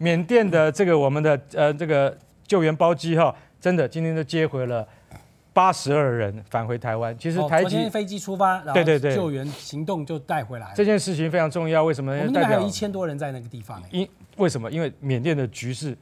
缅甸的这个我们的呃这个救援包机哈，真的今天都接回了八十二人返回台湾。其实台机飞机出发，对对对，救援行动就带回来。这件事情非常重要，为什么？我们那边有一千多人在那个地方。因为什么？因为缅甸的局势，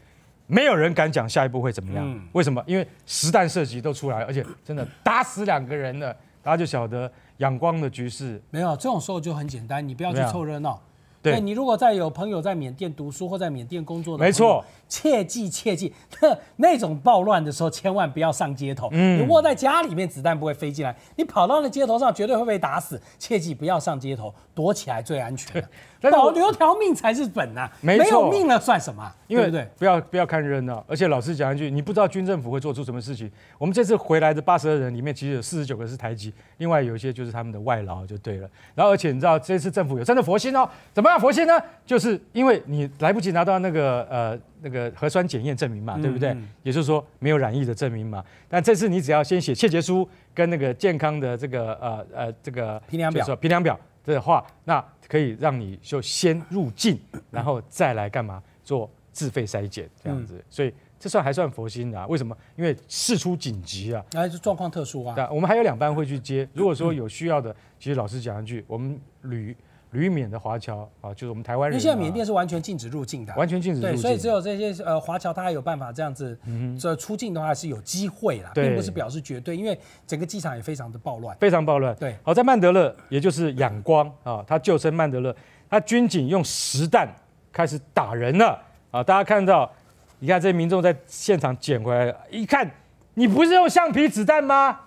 没有人敢讲下一步会怎么样。为什么？因为实弹射击都出来而且真的打死两个人了，大家就晓得仰光的局势。没有，这种时候就很简单，你不要去凑热闹。对你如果在有朋友在缅甸读书或在缅甸工作的，没错。切记切记，那那种暴乱的时候，千万不要上街头。嗯，你窝在家里面，子弹不会飞进来。你跑到那街头上，绝对会被打死。切记不要上街头，躲起来最安全。保留条命才是本呐。没没有命了算什么？对不对？不要不要看热闹，而且老师讲一句，你不知道军政府会做出什么事情。我们这次回来的八十二人里面，其实有四十九个是台籍，另外有一些就是他们的外劳，就对了。然后而且你知道，这次政府有真的佛心哦。怎么样佛心呢？就是因为你来不及拿到那个呃那个。呃，核酸检验证明嘛，对不对？也就是说没有染疫的证明嘛。但这次你只要先写谢绝书跟那个健康的这个呃呃这个皮量表，皮量表的话，那可以让你就先入境，然后再来干嘛做自费筛检这样子。所以这算还算佛心的，为什么？因为事出紧急啊，还是状况特殊啊。对，我们还有两班会去接，如果说有需要的，其实老师讲一句，我们旅。旅缅的华侨啊，就是我们台湾人。因为现在缅甸是完全禁止入境的，完全禁止入境，所以只有这些呃华侨，他还有办法这样子出出境的话是有机会啦，并不是表示绝对，因为整个机场也非常的暴乱，非常暴乱。对，好，在曼德勒也就是仰光啊，他救生曼德勒，他军警用实弹开始打人了啊！大家看到，你看这些民众在现场捡回来，一看，你不是用橡皮子弹吗？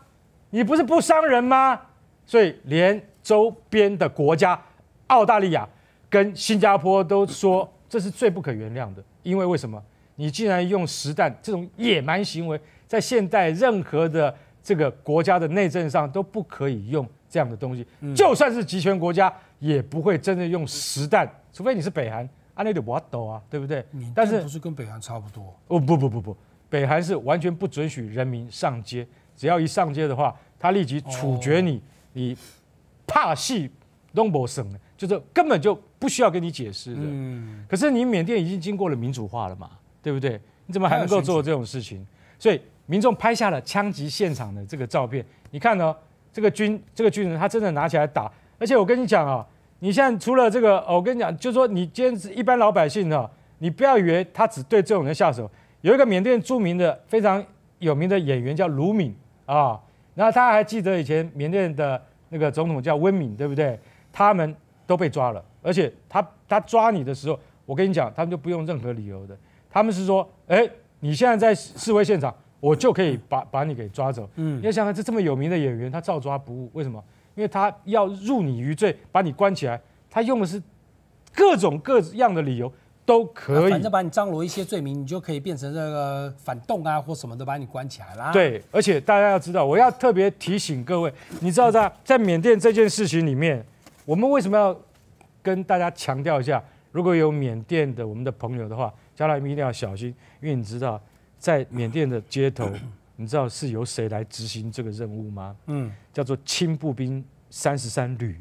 你不是不伤人吗？所以连周边的国家。澳大利亚跟新加坡都说这是最不可原谅的，因为为什么？你竟然用实弹这种野蛮行为，在现代任何的这个国家的内政上都不可以用这样的东西，就算是集权国家也不会真的用实弹，除非你是北韩，那得不得啊，对不对？但是不是跟北韩差不多？哦，不不不不，北韩是完全不准许人民上街，只要一上街的话，他立即处决你，你怕戏东冇省就是根本就不需要跟你解释的，嗯，可是你缅甸已经经过了民主化了嘛，对不对？你怎么还能够做这种事情？所以民众拍下了枪击现场的这个照片。你看呢？这个军这个军人他真的拿起来打，而且我跟你讲啊，你现在除了这个，我跟你讲，就说你今天一般老百姓哈，你不要以为他只对这种人下手。有一个缅甸著名的非常有名的演员叫卢敏啊，然后他还记得以前缅甸的那个总统叫温敏，对不对？他们。都被抓了，而且他他抓你的时候，我跟你讲，他们就不用任何理由的，他们是说，哎，你现在在示威现场，我就可以把把你给抓走。嗯，你要想想，这这么有名的演员，他照抓不误，为什么？因为他要入你于罪，把你关起来，他用的是各种各样的理由都可以，反正把你张罗一些罪名，你就可以变成那个反动啊或什么的，把你关起来了。对，而且大家要知道，我要特别提醒各位，你知道在在缅甸这件事情里面。我们为什么要跟大家强调一下？如果有缅甸的我们的朋友的话，将来们一定要小心，因为你知道，在缅甸的街头，你知道是由谁来执行这个任务吗？嗯，叫做轻步兵三十三旅，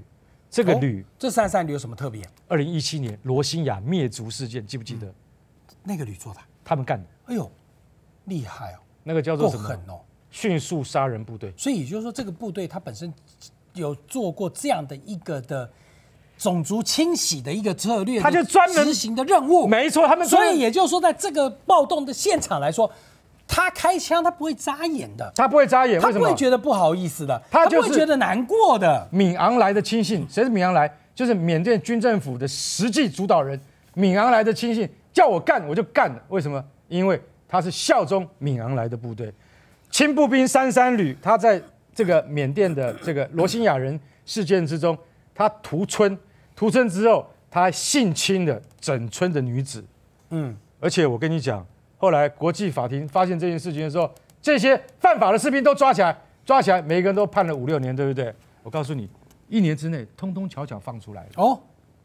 这个旅这三十三旅有什么特别？二零一七年罗兴亚灭族事件，记不记得？那个旅做的，他们干的。哎呦，厉害哦！那个叫做什么？狠哦！迅速杀人部队。所以也就是说，这个部队它本身。有做过这样的一个的种族清洗的一个策略，他就专门执行的任务。没错，他们所以也就是说，在这个暴动的现场来说，他开枪他不会扎眼的，他不会扎眼，他不会觉得不好意思的，他不会觉得难过的。敏昂莱的亲信，谁是敏昂莱？就是缅甸军政府的实际主导人。敏昂莱的亲信叫我干，我就干了。为什么？因为他是效忠敏昂莱的部队，轻步兵三三旅，他在。这个缅甸的这个罗兴亚人事件之中，他屠村，屠村之后，他性侵了整村的女子。嗯，而且我跟你讲，后来国际法庭发现这件事情的时候，这些犯法的士兵都抓起来，抓起来，每一个人都判了五六年，对不对？我告诉你，一年之内通通巧巧放出来哦。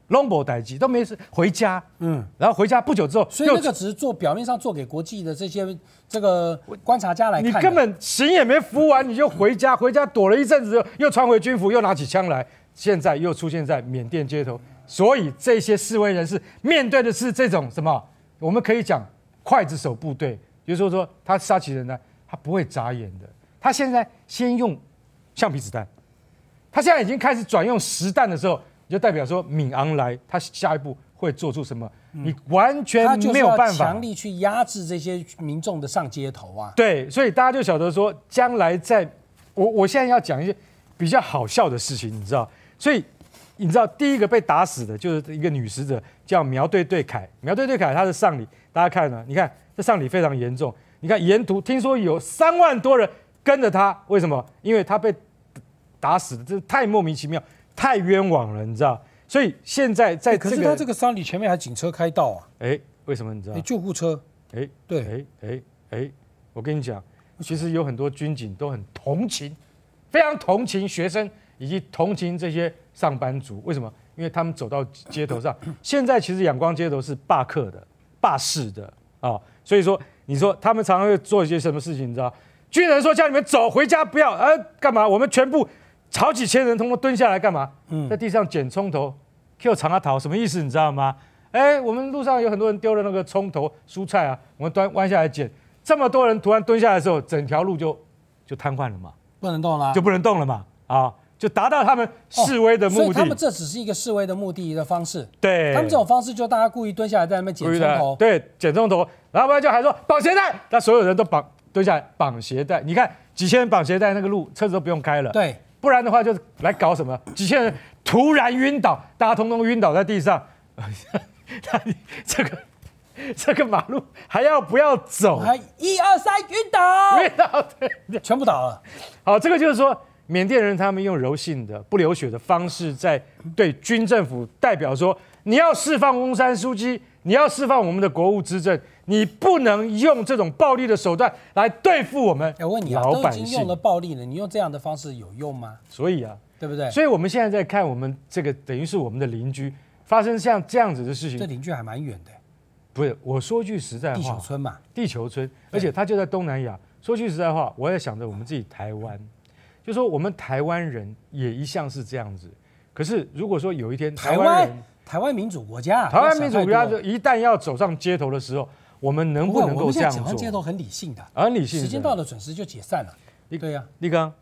l o n b 待机都没事，回家，嗯，然后回家不久之后，所以那个只是做表面上做给国际的这些这个观察家来看。你根本刑也没服完，你就回家，回家躲了一阵子，又穿回军服，又拿起枪来，现在又出现在缅甸街头。所以这些示威人士面对的是这种什么？我们可以讲刽子手部队，就是说他杀起人来，他不会眨眼的。他现在先用橡皮子弹，他现在已经开始转用实弹的时候。就代表说，敏昂莱他下一步会做出什么？你完全没有办法强力去压制这些民众的上街头啊！对，所以大家就晓得说，将来在我我现在要讲一些比较好笑的事情，你知道？所以你知道第一个被打死的就是一个女死者，叫苗对对凯。苗对对凯她是上礼，大家看了，你看这上礼非常严重。你看沿途听说有三万多人跟着她，为什么？因为她被打死的，这是太莫名其妙。太冤枉了，你知道？所以现在在可是他这个山里前面还警车开道啊？哎，为什么你知道？救护车？哎，对。哎哎哎，我跟你讲，其实有很多军警都很同情，非常同情学生，以及同情这些上班族。为什么？因为他们走到街头上，现在其实阳光街头是罢课的、罢市的啊。所以说，你说他们常常会做一些什么事情，你知道？军人说叫你们走回家，不要，呃，干嘛？我们全部。好几千人，通通蹲下来干嘛？嗯，在地上捡葱头，Q 藏阿桃什么意思？你知道吗？哎，我们路上有很多人丢了那个葱头、蔬菜啊，我们端弯下来捡。这么多人突然蹲下来的时候，整条路就就瘫痪了嘛，不能动了，就不能动了嘛。啊，就达到他们示威的目的。所以他们这只是一个示威的目的的方式。对，他们这种方式就大家故意蹲下来在那边捡葱头，对，捡葱头，然后不然就还说绑鞋带，那所有人都绑蹲下来绑鞋带。你看几千人绑鞋带，那个路车子都不用开了。对。不然的话，就是来搞什么？几千人突然晕倒，大家通通晕倒在地上。那这个这个马路还要不要走？一二三，晕倒！晕倒，对，全部倒了。好，这个就是说，缅甸人他们用柔性的、不流血的方式，在对军政府代表说：你要释放翁山书记，你要释放我们的国务资政。你不能用这种暴力的手段来对付我们。要问你，老板，已经用了暴力了，你用这样的方式有用吗？所以啊，对不对？所以我们现在在看我们这个，等于是我们的邻居发生像这样子的事情。这邻居还蛮远的，不是？我说句实在话，地球村嘛，地球村，而且他就在东南亚。说句实在话，我也想着我们自己台湾，就说我们台湾人也一向是这样子。可是如果说有一天，台湾，台湾民主国家，台湾民主国家，就一旦要走上街头的时候。我们能不能够这样做？现在街很理性的，很理性。时间到了，准时就解散了。立以呀，立刚，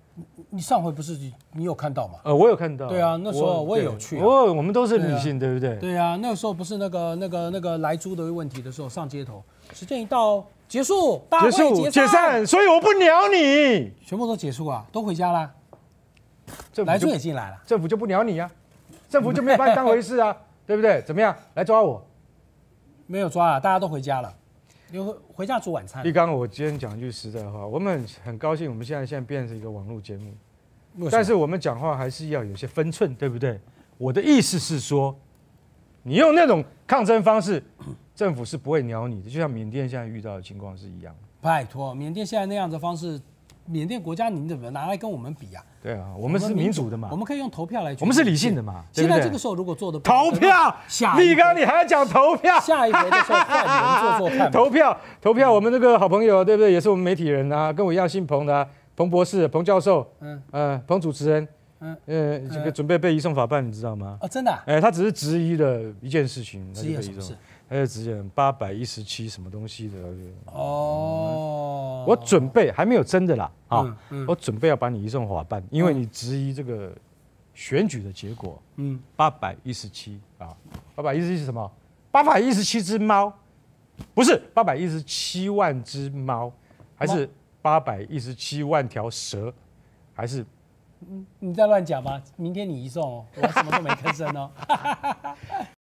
你上回不是你有看到吗？呃，我有看到。对啊，那时候我也有去。哦，我们都是理性，对不对？对啊，那个时候不是那个那个那个来猪的问题的时候，上街头，时间一到结束，结束解散，所以我不鸟你，全部都结束啊，都回家啦。来猪也进来了，政府就不鸟你呀，政府就没有把你当回事啊，对不对？怎么样？来抓我？没有抓啊，大家都回家了。因为回家煮晚餐。一刚，我今天讲一句实在话，我们很高兴，我们现在现在变成一个网络节目，但是我们讲话还是要有些分寸，对不对？我的意思是说，你用那种抗争方式，政府是不会鸟你的，就像缅甸现在遇到的情况是一样的。拜托，缅甸现在那样子方式。缅甸国家，您怎么拿来跟我们比啊？对啊，我们是民主的嘛，我们可以用投票来。我们是理性的嘛。现在这个时候如果做的投票，立刚，你还要讲投票？下一的就候换人做做看。投票，投票，我们那个好朋友，对不对？也是我们媒体人啊，跟我一样姓彭的，彭博士、彭教授，嗯，呃，彭主持人，嗯，呃，这个准备被移送法办，你知道吗？啊，真的？哎，他只是质疑了一件事情，就可以事。还有直接八百一十七什么东西的哦？我准备还没有真的啦啊！我准备要把你移送法办，因为你质疑这个选举的结果。嗯，八百一十七啊，八百一十七什么？八百一十七只猫？不是八百一十七万只猫？还是八百一十七万条蛇？还是你再乱讲吗？明天你移送，哦，我什么都没吭声哦。